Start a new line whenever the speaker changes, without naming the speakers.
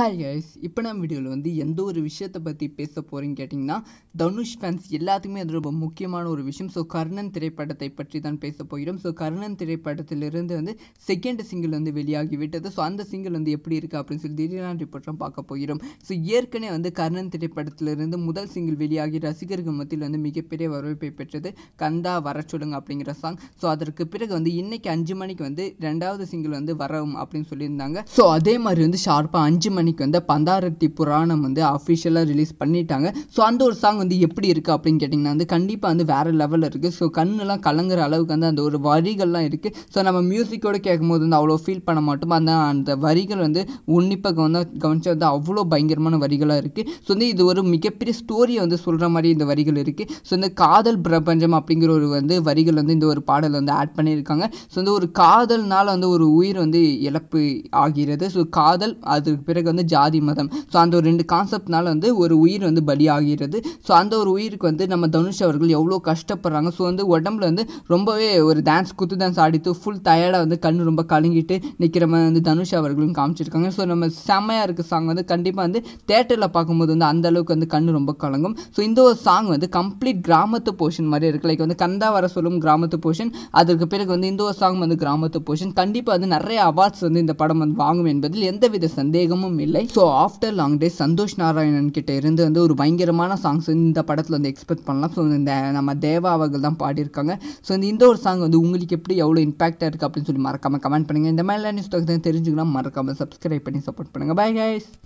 hi guys இப்போ நம்ம வீடியோவில் வந்து எந்த ஒரு விஷயத்தை பற்றி பேச போகிறீங்க கேட்டிங்கன்னா தனுஷ் ஃபேன்ஸ் எல்லாத்துக்குமே அது ரொம்ப முக்கியமான ஒரு விஷயம் ஸோ கர்ணன் திரைப்படத்தை பற்றி தான் பேச போகிறோம் ஸோ கர்ணன் திரைப்படத்திலிருந்து வந்து செகண்ட் சிங்கிள் வந்து வெளியாகி விட்டது ஸோ அந்த சிங்கிள் வந்து எப்படி இருக்குது அப்படின்னு சொல்லி திடீரான ரிப்போர்ட்லாம் பார்க்க போகிறோம் ஸோ ஏற்கனவே வந்து கர்ணன் திரைப்படத்திலிருந்து முதல் சிங்கிள் வெளியாகி ரசிகர்கள் மத்தியில் வந்து மிகப்பெரிய வரவேற்பை பெற்றது கந்தா வர சொல்லுங்க அப்படிங்கிற சாங் ஸோ அதற்கு பிறகு வந்து இன்றைக்கி அஞ்சு மணிக்கு வந்து ரெண்டாவது சிங்கிள் வந்து வரவும் அப்படின்னு சொல்லியிருந்தாங்க ஸோ அதே மாதிரி வந்து ஷார்ப்பாக அஞ்சு மணி மணிக்கு வந்து பந்தாரத்தி புராணம் வந்து அஃபிஷியலாக ரிலீஸ் பண்ணிட்டாங்க ஸோ அந்த ஒரு சாங் வந்து எப்படி இருக்குது அப்படின்னு கேட்டிங்கன்னா வந்து கண்டிப்பாக வந்து வேறு லெவலில் இருக்குது ஸோ கண்ணெலாம் கலங்குற அளவுக்கு வந்து அந்த ஒரு வரிகள்லாம் இருக்குது ஸோ நம்ம மியூசிக்கோடு கேட்கும்போது வந்து அவ்வளோ ஃபீல் பண்ண மாட்டோம் அந்த அந்த வரிகள் வந்து உன்னிப்பாக வந்து கவனிச்சு வந்து அவ்வளோ பயங்கரமான வரிகளாக இருக்குது ஸோ வந்து இது ஒரு மிகப்பெரிய ஸ்டோரியை வந்து சொல்கிற மாதிரி இந்த வரிகள் இருக்குது ஸோ இந்த காதல் பிரபஞ்சம் அப்படிங்கிற ஒரு வந்து வரிகள் வந்து இந்த ஒரு பாடல் வந்து ஆட் பண்ணியிருக்காங்க ஸோ வந்து ஒரு காதல்னால் வந்து ஒரு உயிர் வந்து இழப்பு ஆகிறது ஸோ காதல் அதுக்கு பிறகு உயிருக்கு வந்து ஜாதி மதம் ஸோ அந்த ஒரு ரெண்டு கான்செப்ட்னால வந்து ஒரு உயிர் வந்து பலியாகிறது ஸோ அந்த ஒரு உயிருக்கு வந்து நம்ம தனுஷ் அவர்கள் எவ்வளோ கஷ்டப்படுறாங்க ஸோ வந்து உடம்புல வந்து ரொம்பவே ஒரு டான்ஸ் குத்து டான்ஸ் ஆடித்து ஃபுல் டயர்டாக வந்து கண் ரொம்ப கலங்கிட்டு நிற்கிற மாதிரி வந்து தனுஷ் அவர்களும் காமிச்சிருக்காங்க ஸோ நம்ம செம்மையாக இருக்க சாங் வந்து கண்டிப்பாக வந்து தேட்டரில் பார்க்கும்போது வந்து அந்த அளவுக்கு வந்து கண் ரொம்ப கலங்கும் ஸோ இந்த ஒரு சாங் வந்து கம்ப்ளீட் கிராமத்து போர்ஷன் மாதிரி இருக்குது லைக் வந்து கந்தா வர சொல்லும் கிராமத்து போர்ஷன் அதற்கு பிறகு வந்து இந்த ஒரு சாங் வந்து கிராமத்து போர்ஷன் கண்டிப்பாக வந்து நிறைய அவார்ட்ஸ் வந்து இந்த படம் வந்து வாங்கும் என்பதில் எந்தவித சந்தேகமும் இல்லை so after long day Santhosh Narayanan கிட்ட இருந்து வந்து ஒரு பயங்கரமான சாங்ஸ் இந்த படத்தில் வந்து எக்ஸ்பெக்ட் பண்ணலாம் ஸோ இந்த நம்ம தேவா அவர்கள் தான் பாடியிருக்காங்க ஸோ இந்த இந்த ஒரு சாங் வந்து உங்களுக்கு எப்படி எவ்வளோ இம்பாக்டாக இருக்குது அப்படின்னு சொல்லி மறக்காமல் கமெண்ட் பண்ணுங்கள் இந்த மாதிரிலாம் நியூஸ் தெரிஞ்சுக்கலாம் மறக்காமல் சப்ஸ்கிரைப் பண்ணி சப்போர்ட் பண்ணுங்கள் பாய் கைஸ்